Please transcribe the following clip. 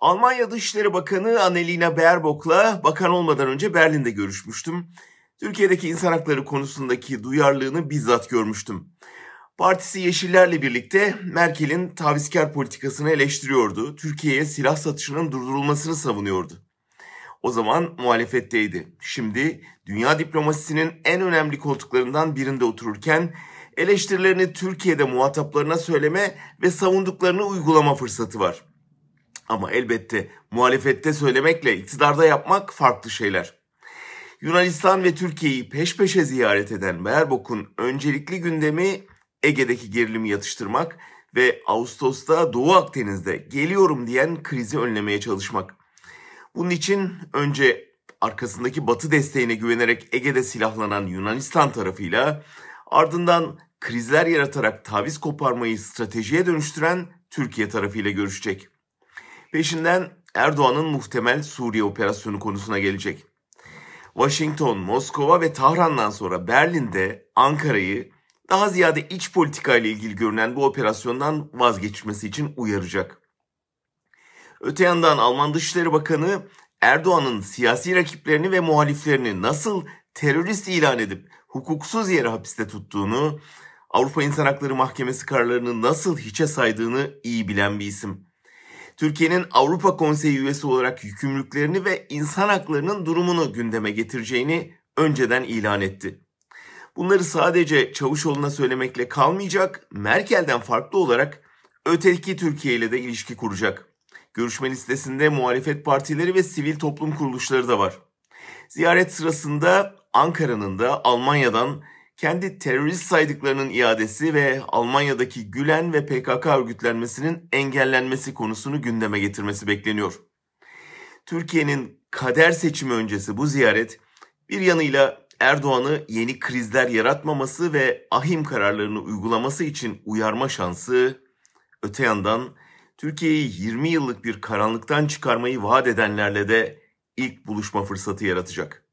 Almanya Dışişleri Bakanı Annalena Baerbock'la bakan olmadan önce Berlin'de görüşmüştüm. Türkiye'deki insan hakları konusundaki duyarlılığını bizzat görmüştüm. Partisi Yeşillerle birlikte Merkel'in tavizkar politikasını eleştiriyordu. Türkiye'ye silah satışının durdurulmasını savunuyordu. O zaman muhalefetteydi. Şimdi dünya diplomasisinin en önemli koltuklarından birinde otururken eleştirilerini Türkiye'de muhataplarına söyleme ve savunduklarını uygulama fırsatı var. Ama elbette muhalefette söylemekle iktidarda yapmak farklı şeyler. Yunanistan ve Türkiye'yi peş peşe ziyaret eden Beerbok'un öncelikli gündemi Ege'deki gerilimi yatıştırmak ve Ağustos'ta Doğu Akdeniz'de geliyorum diyen krizi önlemeye çalışmak. Bunun için önce arkasındaki Batı desteğine güvenerek Ege'de silahlanan Yunanistan tarafıyla ardından krizler yaratarak taviz koparmayı stratejiye dönüştüren Türkiye tarafıyla görüşecek. Peşinden Erdoğan'ın muhtemel Suriye operasyonu konusuna gelecek. Washington, Moskova ve Tahran'dan sonra Berlin'de Ankara'yı daha ziyade iç politika ile ilgili görünen bu operasyondan vazgeçmesi için uyaracak. Öte yandan Alman Dışişleri Bakanı Erdoğan'ın siyasi rakiplerini ve muhaliflerini nasıl terörist ilan edip hukuksuz yere hapiste tuttuğunu, Avrupa İnsan Hakları Mahkemesi kararlarını nasıl hiçe saydığını iyi bilen bir isim. Türkiye'nin Avrupa Konseyi üyesi olarak yükümlülüklerini ve insan haklarının durumunu gündeme getireceğini önceden ilan etti. Bunları sadece Çavuşoğlu'na söylemekle kalmayacak, Merkel'den farklı olarak öteki Türkiye ile de ilişki kuracak. Görüşme listesinde muhalefet partileri ve sivil toplum kuruluşları da var. Ziyaret sırasında Ankara'nın da Almanya'dan kendi terörist saydıklarının iadesi ve Almanya'daki Gülen ve PKK örgütlenmesinin engellenmesi konusunu gündeme getirmesi bekleniyor. Türkiye'nin kader seçimi öncesi bu ziyaret bir yanıyla Erdoğan'ı yeni krizler yaratmaması ve ahim kararlarını uygulaması için uyarma şansı, öte yandan Türkiye'yi 20 yıllık bir karanlıktan çıkarmayı vaat edenlerle de ilk buluşma fırsatı yaratacak.